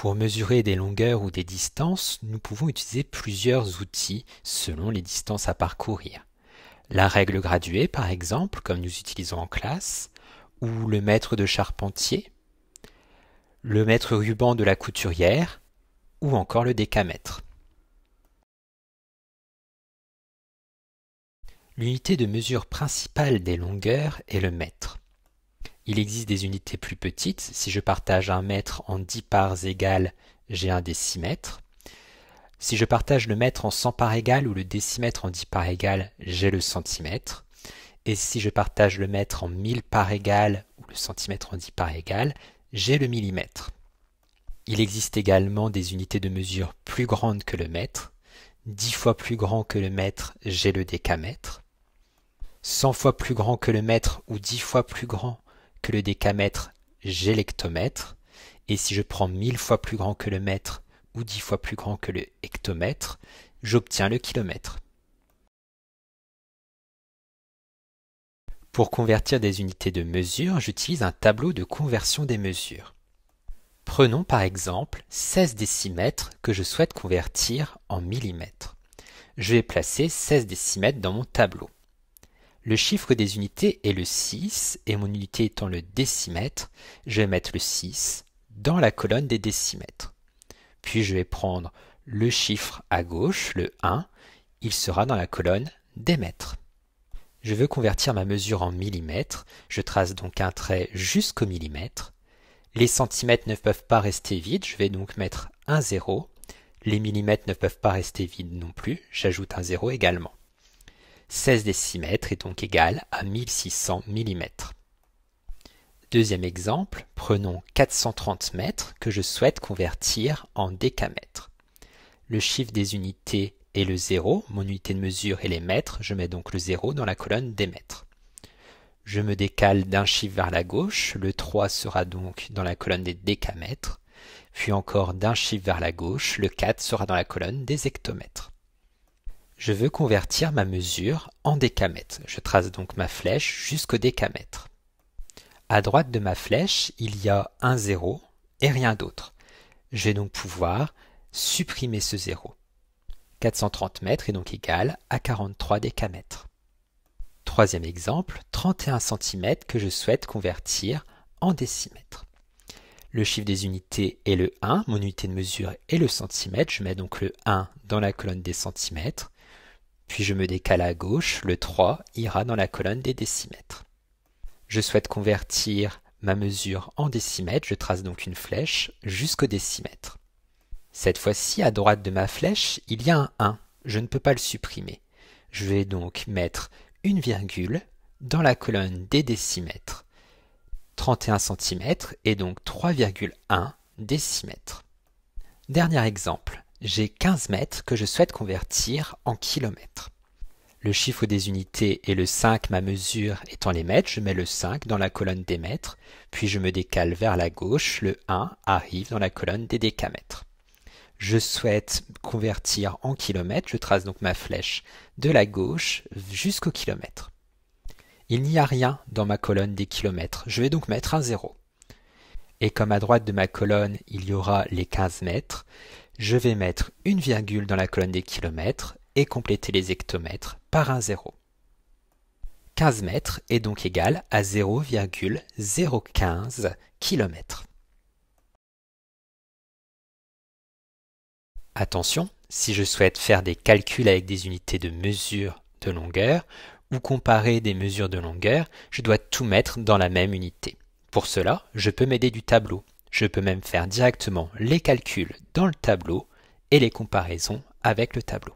Pour mesurer des longueurs ou des distances, nous pouvons utiliser plusieurs outils selon les distances à parcourir. La règle graduée, par exemple, comme nous utilisons en classe, ou le mètre de charpentier, le mètre ruban de la couturière, ou encore le décamètre. L'unité de mesure principale des longueurs est le mètre. Il existe des unités plus petites. Si je partage un mètre en 10 parts égales, j'ai un décimètre. Si je partage le mètre en 100 parts égales ou le décimètre en 10 parts égales, j'ai le centimètre. Et si je partage le mètre en 1000 parts égales ou le centimètre en 10 parts égales, j'ai le millimètre. Il existe également des unités de mesure plus grandes que le mètre. 10 fois plus grand que le mètre, j'ai le décamètre. 100 fois plus grand que le mètre ou 10 fois plus grand, que le décamètre, j'ai l'hectomètre, et si je prends 1000 fois plus grand que le mètre ou 10 fois plus grand que le hectomètre, j'obtiens le kilomètre. Pour convertir des unités de mesure, j'utilise un tableau de conversion des mesures. Prenons par exemple 16 décimètres que je souhaite convertir en millimètres. Je vais placer 16 décimètres dans mon tableau. Le chiffre des unités est le 6, et mon unité étant le décimètre, je vais mettre le 6 dans la colonne des décimètres. Puis je vais prendre le chiffre à gauche, le 1, il sera dans la colonne des mètres. Je veux convertir ma mesure en millimètres, je trace donc un trait jusqu'au millimètre. Les centimètres ne peuvent pas rester vides, je vais donc mettre un 0. Les millimètres ne peuvent pas rester vides non plus, j'ajoute un 0 également. 16 décimètres est donc égal à 1600 mm. Deuxième exemple, prenons 430 mètres que je souhaite convertir en décamètres. Le chiffre des unités est le 0, mon unité de mesure est les mètres, je mets donc le 0 dans la colonne des mètres. Je me décale d'un chiffre vers la gauche, le 3 sera donc dans la colonne des décamètres, puis encore d'un chiffre vers la gauche, le 4 sera dans la colonne des hectomètres. Je veux convertir ma mesure en décamètre. Je trace donc ma flèche jusqu'au décamètre. À droite de ma flèche, il y a un zéro et rien d'autre. Je vais donc pouvoir supprimer ce zéro. 430 mètres est donc égal à 43 décamètres. Troisième exemple, 31 cm que je souhaite convertir en décimètres. Le chiffre des unités est le 1, mon unité de mesure est le centimètre, je mets donc le 1 dans la colonne des centimètres puis je me décale à gauche, le 3 ira dans la colonne des décimètres. Je souhaite convertir ma mesure en décimètres, je trace donc une flèche jusqu'au décimètre. Cette fois-ci, à droite de ma flèche, il y a un 1, je ne peux pas le supprimer. Je vais donc mettre une virgule dans la colonne des décimètres. 31 cm est donc 3,1 décimètres. Dernier exemple, j'ai 15 mètres que je souhaite convertir en kilomètres. Le chiffre des unités est le 5, ma mesure étant les mètres, je mets le 5 dans la colonne des mètres, puis je me décale vers la gauche, le 1 arrive dans la colonne des décamètres. Je souhaite convertir en kilomètres, je trace donc ma flèche de la gauche jusqu'au kilomètre. Il n'y a rien dans ma colonne des kilomètres, je vais donc mettre un 0. Et comme à droite de ma colonne il y aura les 15 mètres, je vais mettre une virgule dans la colonne des kilomètres et compléter les hectomètres par un zéro. 15 mètres est donc égal à 0,015 km. Attention, si je souhaite faire des calculs avec des unités de mesure de longueur ou comparer des mesures de longueur, je dois tout mettre dans la même unité. Pour cela, je peux m'aider du tableau. Je peux même faire directement les calculs dans le tableau et les comparaisons avec le tableau.